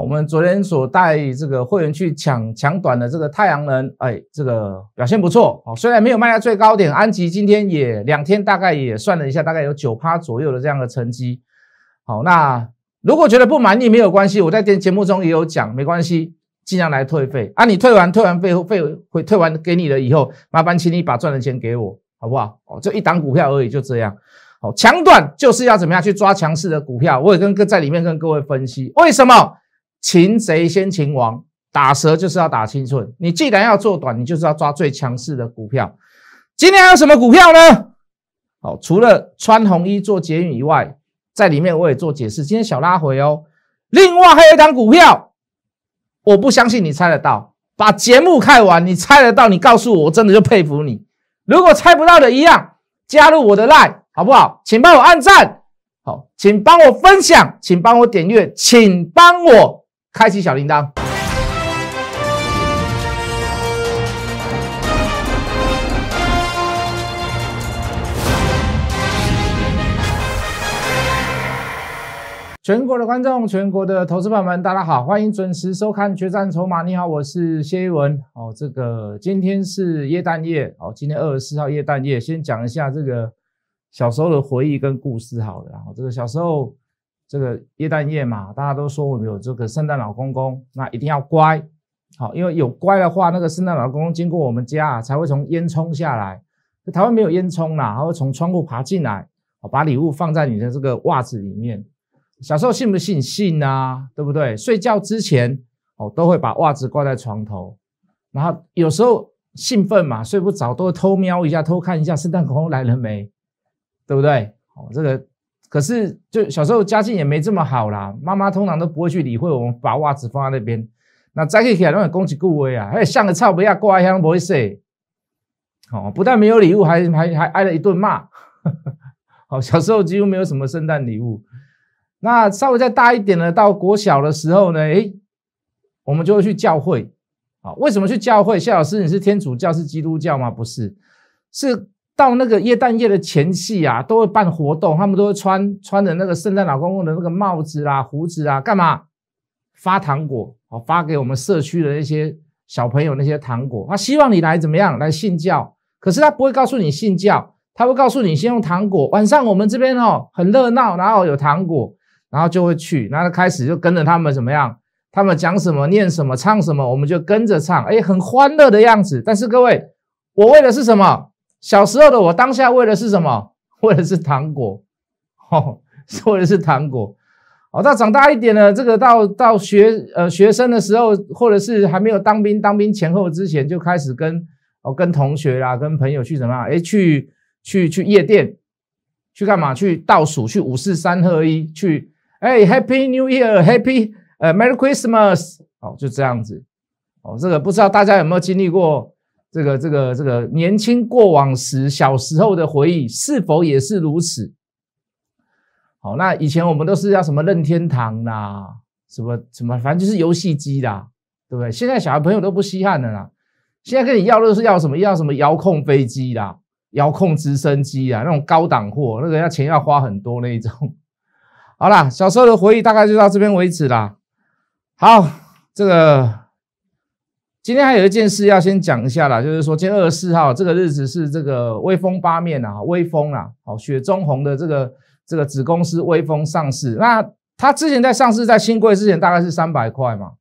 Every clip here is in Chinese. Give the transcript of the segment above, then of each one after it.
我们昨天所带这个会员去抢抢短的这个太阳能，哎，这个表现不错哦。虽然没有卖在最高点，安吉今天也两天大概也算了一下，大概有九趴左右的这样的成绩。好，那如果觉得不满意没有关系，我在电节目中也有讲，没关系，尽量来退费。啊，你退完退完费后费会退完给你了以后，麻烦请你把赚的钱给我，好不好？哦，就一档股票而已，就这样。好，抢短就是要怎么样去抓强势的股票，我也跟在里面跟各位分析为什么。擒贼先擒王，打蛇就是要打七寸。你既然要做短，你就是要抓最强势的股票。今天还有什么股票呢？好，除了穿红衣做捷运以外，在里面我也做解释。今天小拉回哦。另外还有一档股票，我不相信你猜得到。把节目看完，你猜得到，你告诉我，我真的就佩服你。如果猜不到的一样，加入我的赖，好不好？请帮我按赞，好，请帮我分享，请帮我点阅，请帮我。开启小铃铛。全国的观众，全国的投资朋友们，大家好，欢迎准时收看《决战筹码》。你好，我是谢一文。哦，这个今天是叶诞夜哦，今天二十四号叶诞夜。先讲一下这个小时候的回忆跟故事。好了，哦，这个小时候。这个液氮液嘛，大家都说我们有这个圣诞老公公，那一定要乖，好，因为有乖的话，那个圣诞老公公经过我们家才会从烟囱下来。台湾没有烟囱啦，他会从窗户爬进来，把礼物放在你的这个袜子里面。小时候信不信？信啊，对不对？睡觉之前哦，都会把袜子挂在床头，然后有时候兴奋嘛，睡不着，都会偷瞄一下，偷看一下圣诞老公来了没，对不对？哦，这个。可是，就小时候家境也没这么好啦，妈妈通常都不会去理会我们把袜子放在那边。那再基起来都很恭顾威啊，像个臭不要过阿不会士，哦，不但没有礼物，还还还挨了一顿骂。好，小时候几乎没有什么圣诞礼物。那稍微再大一点呢，到国小的时候呢，诶，我们就会去教会。啊，为什么去教会？夏老师，你是天主教是基督教吗？不是，是。到那个耶诞夜的前夕啊，都会办活动，他们都会穿穿着那个圣诞老公公的那个帽子啦、胡子啊，干嘛发糖果哦，发给我们社区的那些小朋友那些糖果。他希望你来怎么样来信教，可是他不会告诉你信教，他会告诉你先用糖果。晚上我们这边哦很热闹，然后有糖果，然后就会去，然后开始就跟着他们怎么样，他们讲什么念什么唱什么，我们就跟着唱，哎，很欢乐的样子。但是各位，我为的是什么？小时候的我，当下为的是什么？为的是糖果，哦，为的是糖果。哦，到长大一点呢，这个到到学呃学生的时候，或者是还没有当兵，当兵前后之前，就开始跟哦跟同学啦，跟朋友去怎么样？哎，去去去夜店，去干嘛？去倒数，去五四三二一，去哎，Happy New Year，Happy，呃，Merry Christmas。哦，就这样子。哦，这个不知道大家有没有经历过？这个这个这个年轻过往时小时候的回忆是否也是如此？好，那以前我们都是要什么任天堂啦，什么什么，反正就是游戏机啦，对不对？现在小孩朋友都不稀罕了啦，现在跟你要都是要什么要什么遥控飞机啦，遥控直升机啊，那种高档货，那人要钱要花很多那种。好啦，小时候的回忆大概就到这边为止啦。好，这个。今天还有一件事要先讲一下啦，就是说，今天二十四号这个日子是这个威风八面啊，威风啊，好，雪中红的这个这个子公司威风上市。那它之前在上市在新规之前大概是三百块嘛，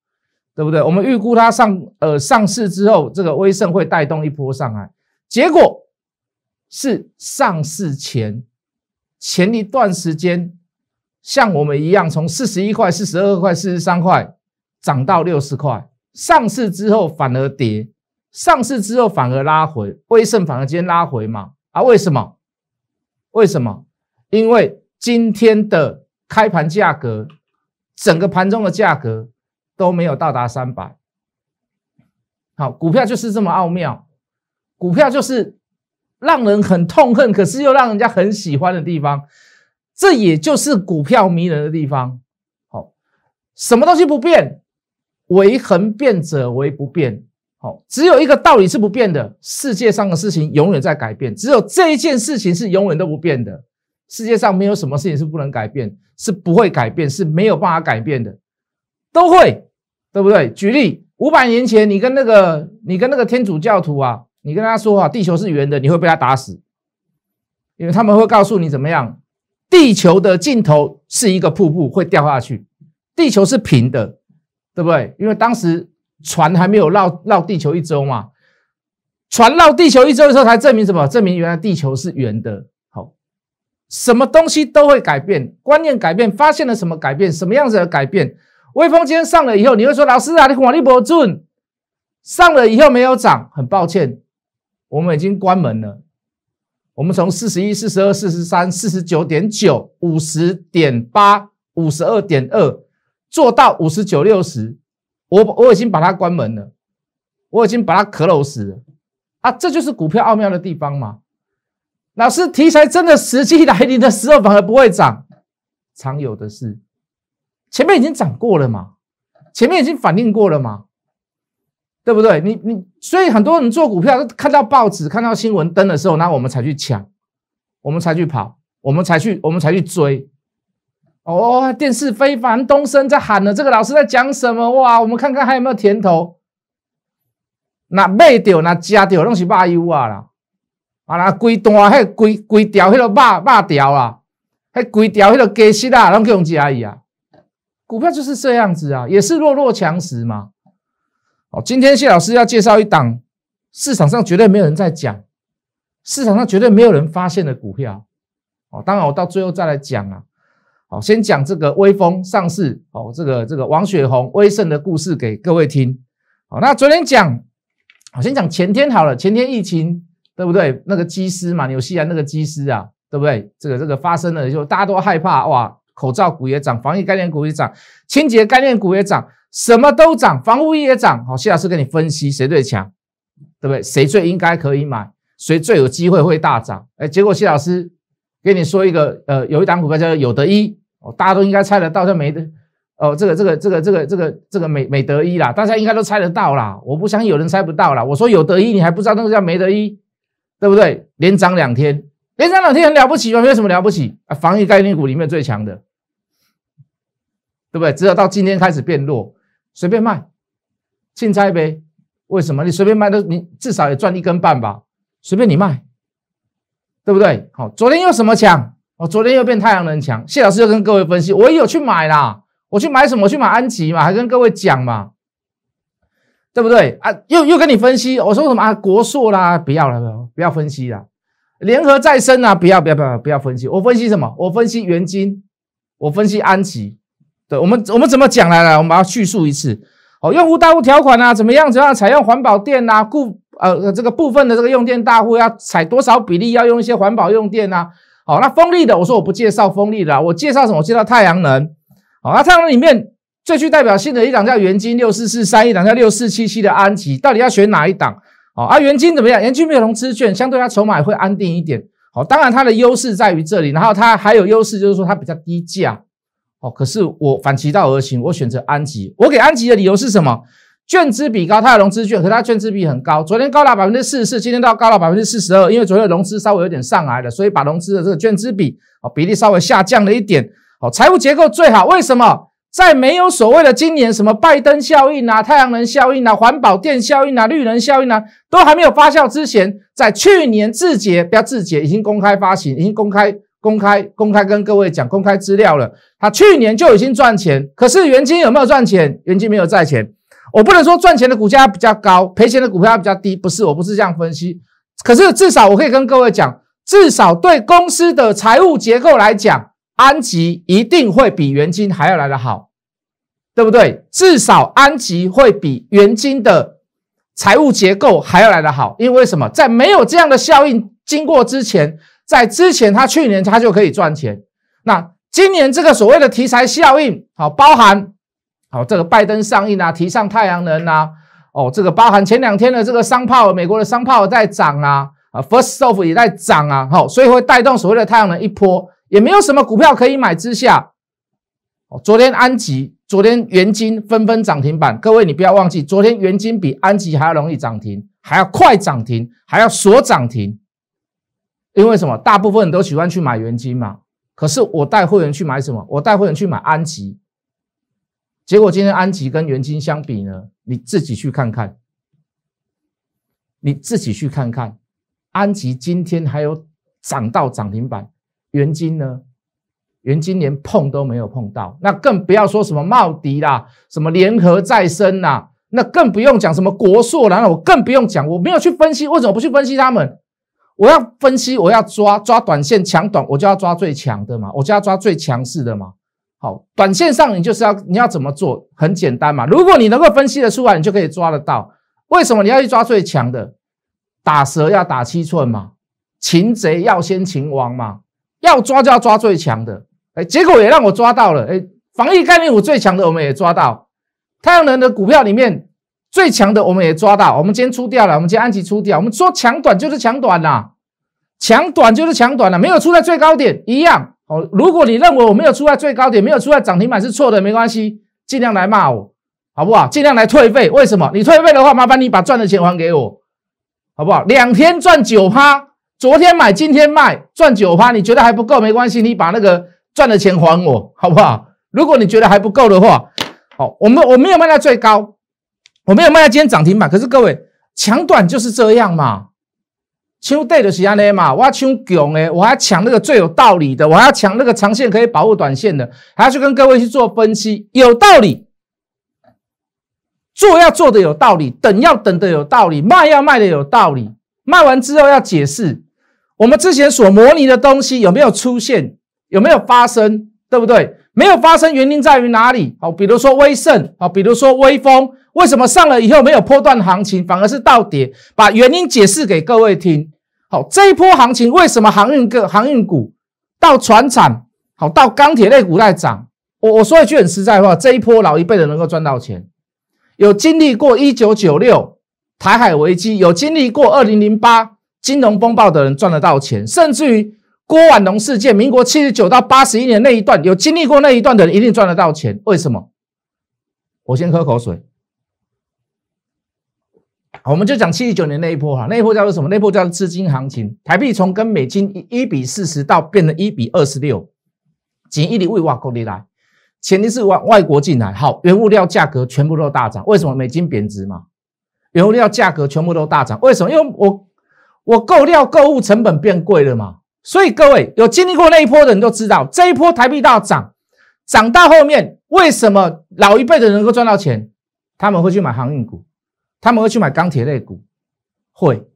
对不对？我们预估它上呃上市之后，这个威盛会带动一波上来。结果是上市前前一段时间，像我们一样，从四十一块、四十二块、四十三块涨到六十块。上市之后反而跌，上市之后反而拉回，威盛反而今天拉回嘛？啊，为什么？为什么？因为今天的开盘价格，整个盘中的价格都没有到达三百。好，股票就是这么奥妙，股票就是让人很痛恨，可是又让人家很喜欢的地方。这也就是股票迷人的地方。好，什么东西不变？为恒变者为不变，好，只有一个道理是不变的。世界上的事情永远在改变，只有这一件事情是永远都不变的。世界上没有什么事情是不能改变，是不会改变，是没有办法改变的，都会，对不对？举例，五百年前，你跟那个你跟那个天主教徒啊，你跟他说啊，地球是圆的，你会被他打死，因为他们会告诉你怎么样，地球的尽头是一个瀑布，会掉下去，地球是平的。对不对？因为当时船还没有绕绕地球一周嘛，船绕地球一周的时候才证明什么？证明原来地球是圆的。好，什么东西都会改变，观念改变，发现了什么改变？什么样子的改变？微风今天上了以后，你会说老师啊，你火力不准，上了以后没有涨，很抱歉，我们已经关门了。我们从四十一、四十二、四十三、四十九点九、五十点八、五十二点二。做到五十九六十，我我已经把它关门了，我已经把它壳楼死了啊！这就是股票奥妙的地方嘛。老师，题材真的时机来临的时候反而不会涨，常有的事。前面已经涨过了嘛，前面已经反应过了嘛，对不对？你你，所以很多人做股票看到报纸、看到新闻登的时候，那我们才去抢，我们才去跑，我们才去，我们才去追。哦，电视非凡东升在喊呢，这个老师在讲什么？哇，我们看看还有没有甜头？那卖掉，那加掉，拢是肉油啊啦，啊啦，规段迄规规条迄个肉肉条啊，迄规条迄个鸡翅啊，拢去用吃伊啊。股票就是这样子啊，也是弱肉强食嘛。哦，今天谢老师要介绍一档市场上绝对没有人在讲，市场上绝对没有人发现的股票。哦，当然我到最后再来讲啊。好，先讲这个威风上市，好，这个这个王雪红威盛的故事给各位听。好，那昨天讲，我先讲前天好了，前天疫情对不对？那个基丝嘛，纽西兰那个基丝啊，对不对？这个这个发生了，就大家都害怕哇，口罩股也涨，防疫概念股也涨，清洁概念股也涨，什么都涨，防疫也涨。好，谢老师跟你分析谁最强，对不对？谁最应该可以买，谁最有机会会大涨？哎，结果谢老师。跟你说一个，呃，有一档股票叫有得一，哦，大家都应该猜得到，叫美的，哦，这个这个这个这个这个这个美美德一啦，大家应该都猜得到啦。我不相信有人猜不到啦。我说有得一，你还不知道那个叫美得一，对不对？连涨两天，连涨两天很了不起吗？没有什么了不起啊，防疫概念股里面最强的，对不对？只有到今天开始变弱，随便卖，竞猜呗。为什么你随便卖都你至少也赚一根半吧？随便你卖。对不对？好，昨天又什么强？哦，昨天又变太阳能强。谢老师又跟各位分析，我也有去买啦，我去买什么？我去买安吉嘛，还跟各位讲嘛，对不对？啊，又又跟你分析，我说什么啊？国硕啦，不要了，不要，分析了。联合再生啊，不要，不要，不要，不要分析。我分析什么？我分析元金，我分析安吉。对我们，我们怎么讲来来？我们把它叙述一次。好，用户大户条款啊，怎么样？怎么样？采用环保电呐，固。呃，这个部分的这个用电大户要采多少比例要用一些环保用电呢？好，那风力的，我说我不介绍风力的，我介绍什么？我介绍太阳能。好，那太阳能里面最具代表性的一档叫元金六四四三，一档叫六四七七的安吉，到底要选哪一档？好，啊元金怎么样？元金没有融资券，相对它筹码会安定一点。好，当然它的优势在于这里，然后它还有优势就是说它比较低价。哦，可是我反其道而行，我选择安吉。我给安吉的理由是什么？券资比高，它有融资券，可它券资比很高。昨天高达百分之四十四，今天到高到百分之四十二，因为昨天融资稍微有点上来了，所以把融资的这个券资比哦比例稍微下降了一点哦。财务结构最好，为什么？在没有所谓的今年什么拜登效应啊、太阳能效应啊、环保电效应啊、绿能效应啊都还没有发酵之前，在去年字节不要字节已经公开发行，已经公开公开公开跟各位讲公开资料了，他去年就已经赚钱，可是原金有没有赚钱？原金没有赚钱。我不能说赚钱的股价比较高，赔钱的股票比较低，不是，我不是这样分析。可是至少我可以跟各位讲，至少对公司的财务结构来讲，安吉一定会比元金还要来得好，对不对？至少安吉会比元金的财务结构还要来得好，因为什么？在没有这样的效应经过之前，在之前他去年他就可以赚钱，那今年这个所谓的题材效应，好包含。好，这个拜登上映啊，提倡太阳能啊，哦，这个包含前两天的这个商炮，美国的商炮在涨啊，啊，First s o f 也在涨啊，好，所以会带动所谓的太阳能一波，也没有什么股票可以买之下，哦，昨天安吉，昨天元金纷纷涨停板，各位你不要忘记，昨天元金比安吉还要容易涨停，还要快涨停，还要锁涨停，因为什么？大部分人都喜欢去买元金嘛，可是我带会员去买什么？我带会员去买安吉。结果今天安吉跟元金相比呢？你自己去看看，你自己去看看，安吉今天还有涨到涨停板，元金呢？元金连碰都没有碰到，那更不要说什么茂迪啦，什么联合再生啦，那更不用讲什么国硕啦，我更不用讲，我没有去分析，为什么不去分析他们？我要分析，我要抓抓短线强短，我就要抓最强的嘛，我就要抓最强势的嘛。好，短线上你就是要你要怎么做，很简单嘛。如果你能够分析得出来，你就可以抓得到。为什么你要去抓最强的？打蛇要打七寸嘛，擒贼要先擒王嘛，要抓就要抓最强的。哎，结果也让我抓到了。哎，防疫概念股最强的我们也抓到，太阳能的股票里面最强的我们也抓到。我们今天出掉了，我们今天安吉出掉。我们说强短就是强短啊，强短就是强短啊，没有出在最高点一样。哦，如果你认为我没有出在最高点，没有出在涨停板是错的，没关系，尽量来骂我，好不好？尽量来退费。为什么？你退费的话，麻烦你把赚的钱还给我，好不好？两天赚九趴，昨天买，今天卖，赚九趴，你觉得还不够？没关系，你把那个赚的钱还我，好不好？如果你觉得还不够的话，好，我们我没有卖到最高，我没有卖到今天涨停板，可是各位，长短就是这样嘛。抢对的是安尼嘛，我要抢强诶，我要抢那个最有道理的，我要抢那个长线可以保护短线的，还要去跟各位去做分析，有道理，做要做的有道理，等要等的有道理，卖要卖的有道理，卖完之后要解释我们之前所模拟的东西有没有出现，有没有发生，对不对？没有发生，原因在于哪里？好，比如说威盛，好，比如说威风，为什么上了以后没有破断行情，反而是倒跌？把原因解释给各位听。好，这一波行情为什么航运个航运股到船厂，好到钢铁类股在涨？我我说一句很实在话，这一波老一辈的能够赚到钱，有经历过一九九六台海危机，有经历过二零零八金融风暴的人赚得到钱，甚至于。郭婉蓉事件，民国七十九到八十一年那一段，有经历过那一段的人一定赚得到钱。为什么？我先喝口水。我们就讲七十九年那一波哈，那一波叫做什么？那一波叫做资金行情。台币从跟美金一比四十到变成一比二十六，仅一厘米哇公里来。前提是外外国进来，好，原物料价格全部都大涨。为什么？美金贬值嘛，原物料价格全部都大涨。为什么？因为我我购料购物成本变贵了嘛。所以各位有经历过那一波的人都知道，这一波台币大涨，涨到后面，为什么老一辈的人能够赚到钱？他们会去买航运股，他们会去买钢铁类股，会，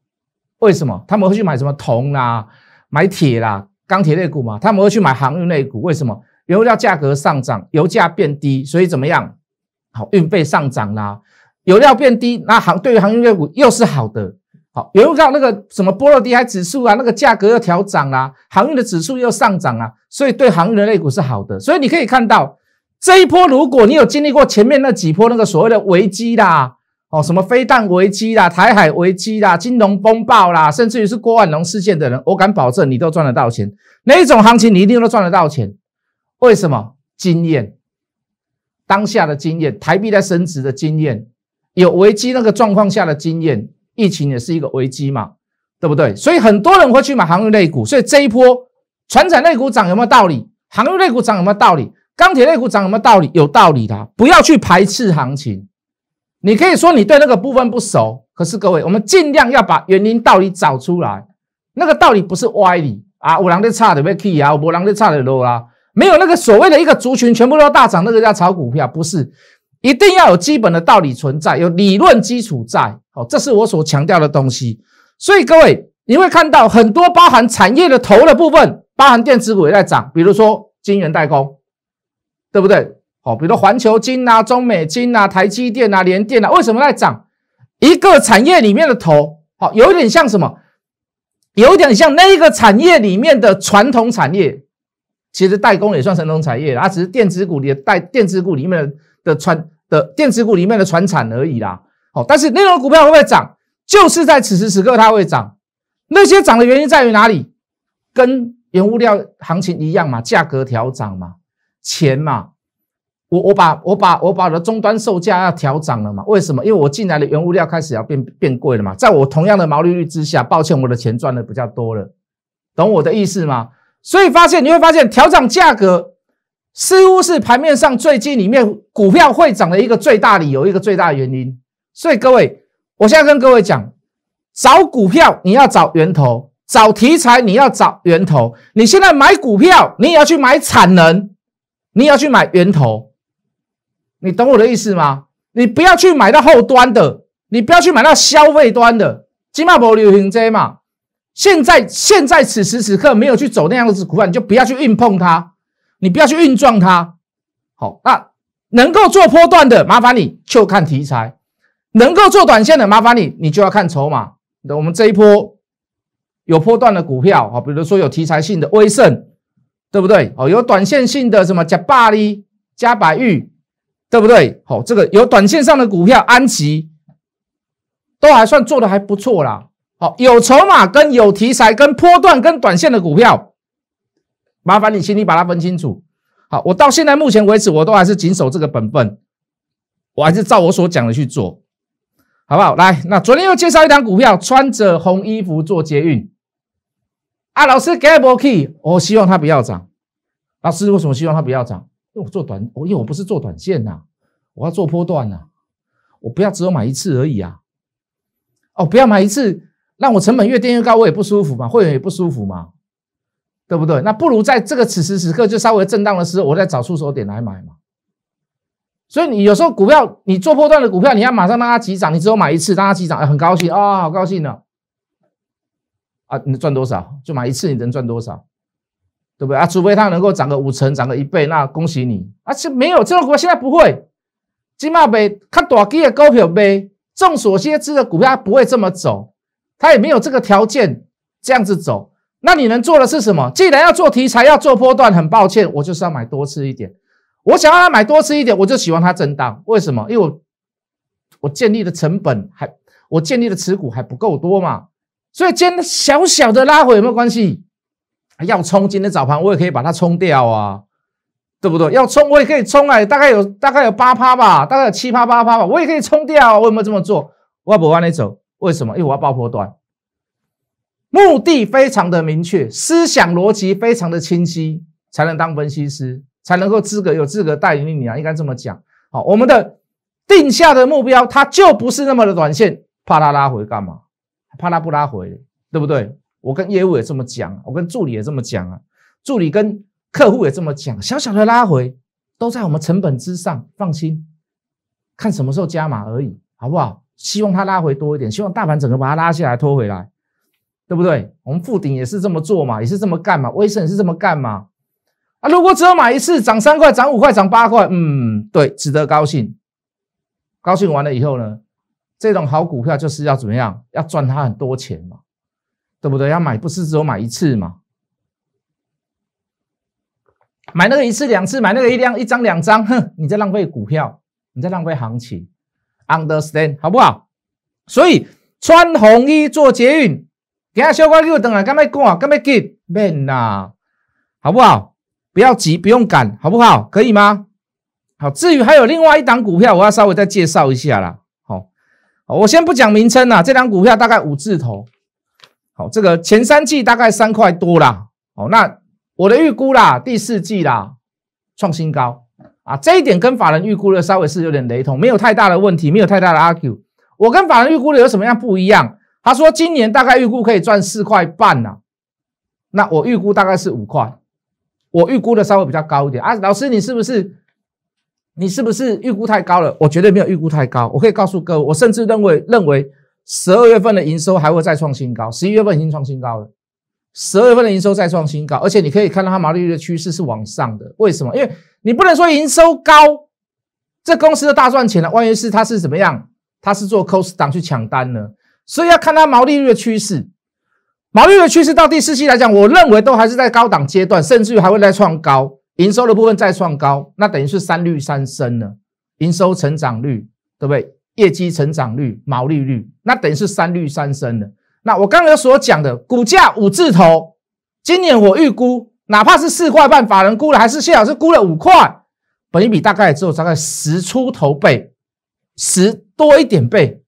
为什么？他们会去买什么铜啦，买铁啦，钢铁类股嘛。他们会去买航运类股，为什么？油料价格上涨，油价变低，所以怎么样？好，运费上涨啦，油料变低，那航对于航运类股又是好的。好，有看到那个什么波罗的海指数啊，那个价格又调涨啦，航运的指数又上涨啊，所以对航运的类股是好的。所以你可以看到这一波，如果你有经历过前面那几波那个所谓的危机啦，哦，什么非弹危机啦、台海危机啦、金融风暴啦，甚至于是郭万龙事件的人，我敢保证你都赚得到钱。哪一种行情你一定都赚得到钱？为什么？经验，当下的经验，台币在升值的经验，有危机那个状况下的经验。疫情也是一个危机嘛，对不对？所以很多人会去买航运类股，所以这一波船产类股涨有没有道理？航运类股涨有没有道理？钢铁类股涨有没有道理？有道理的，不要去排斥行情。你可以说你对那个部分不熟，可是各位，我们尽量要把原因道理找出来。那个道理不是歪理啊！五郎的差的不要啊，五郎的差的多啦，没有那个所谓的一个族群全部都要大涨，那个叫炒股票，不是。一定要有基本的道理存在，有理论基础在，哦，这是我所强调的东西。所以各位，你会看到很多包含产业的头的部分，包含电子股也在涨，比如说晶圆代工，对不对？哦，比如环球金啊、中美金啊、台积电啊、联电啊，为什么在涨？一个产业里面的头，好，有点像什么？有点像那个产业里面的传统产业，其实代工也算传统产业，啊，只是电子股里的代，电子股里面的。的传的电子股里面的传产而已啦，好，但是那种股票会不会涨？就是在此时此刻它会涨，那些涨的原因在于哪里？跟原物料行情一样嘛，价格调涨嘛，钱嘛，我我把我把我把的终端售价要调涨了嘛？为什么？因为我进来的原物料开始要变变贵了嘛，在我同样的毛利率之下，抱歉，我的钱赚的比较多了，懂我的意思吗？所以发现你会发现调涨价格。似乎是盘面上最近里面股票会涨的一个最大理由，一个最大原因。所以各位，我现在跟各位讲，找股票你要找源头，找题材你要找源头。你现在买股票，你也要去买产能，你也要去买源头。你懂我的意思吗？你不要去买到后端的，你不要去买到消费端的。金马博流行这嘛。现在现在此时此刻没有去走那样子股，票，你就不要去硬碰它。你不要去硬撞它，好，那能够做波段的麻烦你就看题材，能够做短线的麻烦你，你就要看筹码。那我们这一波有波段的股票啊，比如说有题材性的威盛，对不对？哦，有短线性的什么加巴利、加百玉，对不对？好，这个有短线上的股票安琪都还算做的还不错啦。好，有筹码跟有题材跟波段跟短线的股票。麻烦你请你把它分清楚。好，我到现在目前为止，我都还是谨守这个本分，我还是照我所讲的去做，好不好？来，那昨天又介绍一张股票，穿着红衣服做捷运啊，老师给不 p o k y 我希望它不要涨。老师为什么希望它不要涨？因为我做短，我因为我不是做短线呐，我要做波段呐，我不要只有买一次而已啊。哦，不要买一次，让我成本越垫越高，我也不舒服嘛，会员也不舒服嘛。对不对？那不如在这个此时此刻就稍微震荡的时候，我再找出手点来买嘛。所以你有时候股票，你做破段的股票，你要马上让它急涨，你只有买一次，让它急涨，很高兴啊，好高兴呢。啊，你赚多少？就买一次，你能赚多少？对不对？啊，除非它能够涨个五成，涨个一倍，那恭喜你。而且没有这种股，现在不会。金茂杯，看大基的高票杯，众所皆知的股票，它不会这么走，它也没有这个条件这样子走。那你能做的是什么？既然要做题材，要做波段，很抱歉，我就是要买多吃一点。我想要它买多吃一点，我就喜欢它震荡。为什么？因为我我建立的成本还，我建立的持股还不够多嘛。所以今天小小的拉回有没有关系？要冲，今天早盘我也可以把它冲掉啊，对不对？要冲我也可以冲啊，大概有大概有八趴吧，大概有七趴八趴吧，我也可以冲掉。我有没有这么做？我要不往里走。为什么？因为我要爆波段。目的非常的明确，思想逻辑非常的清晰，才能当分析师，才能够资格有资格带领你啊！应该这么讲。好，我们的定下的目标，它就不是那么的短线，怕它拉回干嘛？怕它不拉回，对不对？我跟业务也这么讲，我跟助理也这么讲啊，助理跟客户也这么讲。小小的拉回都在我们成本之上，放心，看什么时候加码而已，好不好？希望它拉回多一点，希望大盘整个把它拉下来拖回来。对不对？我们复鼎也是这么做嘛，也是这么干嘛，威盛也是这么干嘛。啊，如果只有买一次，涨三块，涨五块，涨八块，嗯，对，值得高兴。高兴完了以后呢，这种好股票就是要怎么样？要赚它很多钱嘛，对不对？要买不是只有买一次嘛？买那个一次两次，买那个一辆一张两张，哼，你在浪费股票，你在浪费行情，understand 好不好？所以穿红衣做捷运。今日小乖给我回来，干咩赶，干咩急？免啦，好不好？不要急，不用赶，好不好？可以吗？好，至于还有另外一档股票，我要稍微再介绍一下啦。好，我先不讲名称啦，这档股票大概五字头。好，这个前三季大概三块多啦。好，那我的预估啦，第四季啦，创新高啊，这一点跟法人预估的稍微是有点雷同，没有太大的问题，没有太大的 argue。我跟法人预估的有什么样不一样？他说：“今年大概预估可以赚四块半呐，那我预估大概是五块，我预估的稍微比较高一点啊。”老师，你是不是你是不是预估太高了？我绝对没有预估太高，我可以告诉各位，我甚至认为认为十二月份的营收还会再创新高，十一月份已经创新高了，十二月份的营收再创新高，而且你可以看到它毛利率的趋势是往上的。为什么？因为你不能说营收高，这公司就大赚钱了。万一是它是怎么样？它是做 cost down 去抢单呢？所以要看它毛利率的趋势，毛利率的趋势到第四期来讲，我认为都还是在高档阶段，甚至于还会再创高，营收的部分再创高，那等于是三率三升了，营收成长率，对不对？业绩成长率，毛利率，那等于是三率三升了。那我刚才所讲的股价五字头，今年我预估，哪怕是四块半，法人估了，还是谢老师估了五块，本益比大概只有大概十出头倍，十多一点倍。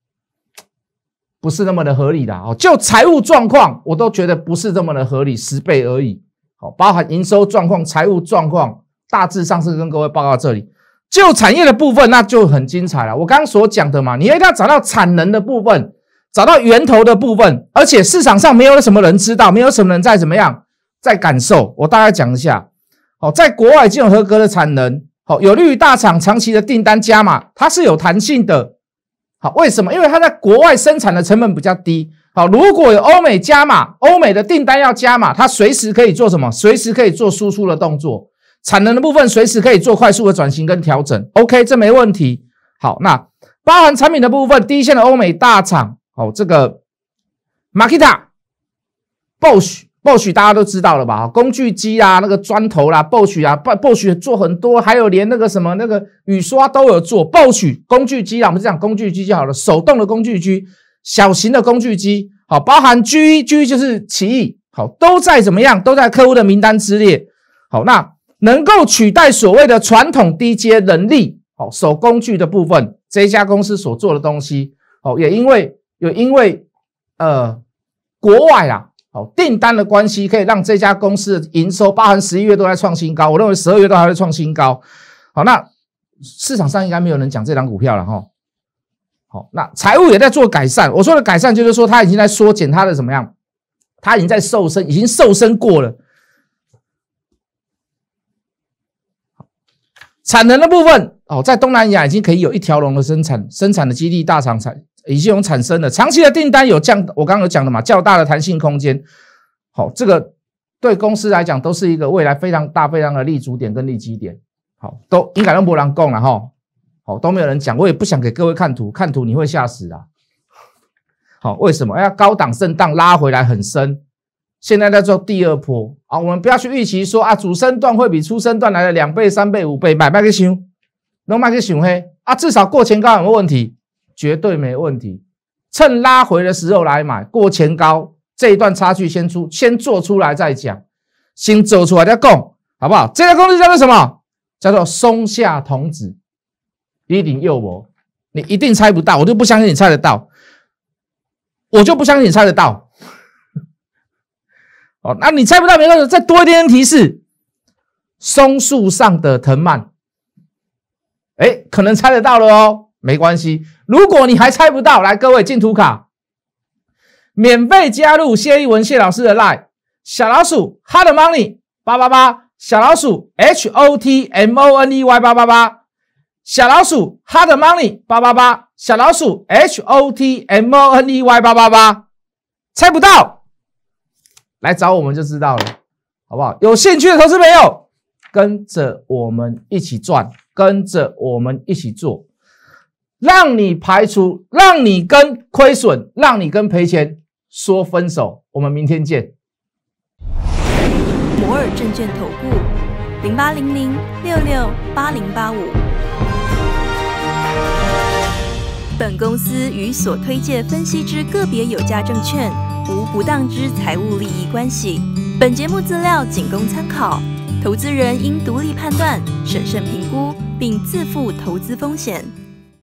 不是那么的合理的哦，就财务状况，我都觉得不是这么的合理，十倍而已。哦，包含营收状况、财务状况，大致上是跟各位报告这里。就产业的部分，那就很精彩了。我刚刚所讲的嘛，你一定要找到产能的部分，找到源头的部分，而且市场上没有什么人知道，没有什么人在怎么样在感受。我大概讲一下哦，在国外已经有合格的产能，哦，有利于大厂长期的订单加码，它是有弹性的。好，为什么？因为它在国外生产的成本比较低。好，如果有欧美加码，欧美的订单要加码，它随时可以做什么？随时可以做输出的动作，产能的部分随时可以做快速的转型跟调整。OK，这没问题。好，那包含产品的部分，第一线的欧美大厂，好，这个马基塔、博 h BOE 大家都知道了吧？工具机啊，那个砖头啦，BOE 啊，BOE 做很多，还有连那个什么那个雨刷都有做。BOE 工具机啊，我们只讲工具机就好了，手动的工具机，小型的工具机，好，包含 G E G 就是奇异，好，都在怎么样，都在客户的名单之列。好，那能够取代所谓的传统 D J 能力，好，手工具的部分，这一家公司所做的东西，好，也因为也因为呃国外啊。好，订单的关系可以让这家公司的营收包含十一月都在创新高，我认为十二月都还会创新高。好，那市场上应该没有人讲这张股票了哈。好，那财务也在做改善，我说的改善就是说它已经在缩减它的怎么样，它已经在瘦身，已经瘦身过了。产能的部分哦，在东南亚已经可以有一条龙的生产，生产的基地大厂产。已经有产生了长期的订单有降，我刚刚有讲的嘛，较大的弹性空间。好，这个对公司来讲都是一个未来非常大、非常的立足点跟立基点。好，都应该让波浪供了哈。好，都没有人讲，我也不想给各位看图，看图你会吓死啊。好，为什么？哎呀，高档震荡拉回来很深，现在在做第二波啊。我们不要去预期说啊，主升段会比初升段来的两倍、三倍、五倍，买买去想，能买去想嘿啊，至少过前高有没问题。绝对没问题，趁拉回的时候来买，过前高这一段差距先出，先做出来再讲，先做出来再供，好不好？这个公司叫做什么？叫做松下童子，一林诱博，你一定猜不到，我就不相信你猜得到，我就不相信你猜得到。哦，那你猜不到没关系，再多一点点提示，松树上的藤蔓，哎，可能猜得到了哦。没关系，如果你还猜不到，来各位进图卡，免费加入谢一文谢老师的 l i n e 小老鼠 hard money 八八八，小老鼠 h o t m o n e y 八八八，小老鼠 hard money 八八八，小老鼠 h o t m o n e y 八八八，猜不到，来找我们就知道了，好不好？有兴趣的投资朋友，跟着我们一起赚，跟着我们一起做。让你排除，让你跟亏损，让你跟赔钱说分手。我们明天见。摩尔证券投顾，零八零零六六八零八五。本公司与所推介分析之个别有价证券无不当之财务利益关系。本节目资料仅供参考，投资人应独立判断、审慎评估，并自负投资风险。